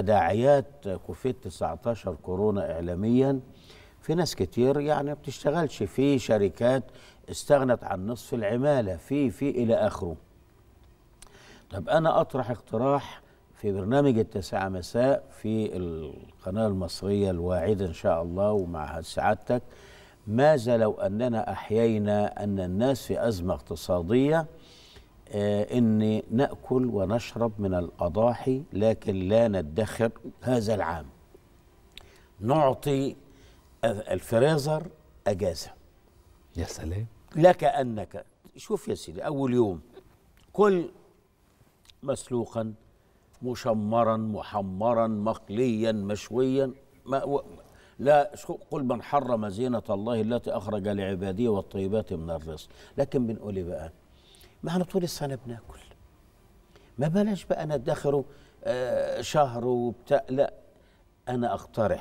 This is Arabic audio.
تداعيات كوفيد 19 كورونا اعلاميا في ناس كتير يعني ما بتشتغلش في شركات استغنت عن نصف العماله في في الى اخره طب انا اطرح اقتراح في برنامج التاسعة مساء في القناة المصرية الواعدة إن شاء الله ومع سعادتك ماذا لو أننا أحيينا أن الناس في أزمة اقتصادية آه، ان ناكل ونشرب من الاضاحي لكن لا ندخر هذا العام نعطي الفريزر اجازه يا سلام لك انك شوف يا سيدي اول يوم كل مسلوقا مشمرا محمرا مقليا مشويا ما لا قل من حرم زينة الله التي أخرج لعباده والطيبات من الرزق لكن بنقول إيه بقى ما احنا طول السنه بناكل ما بلاش بقى انا ادخره آه، شهر وبتاع لا انا اقترح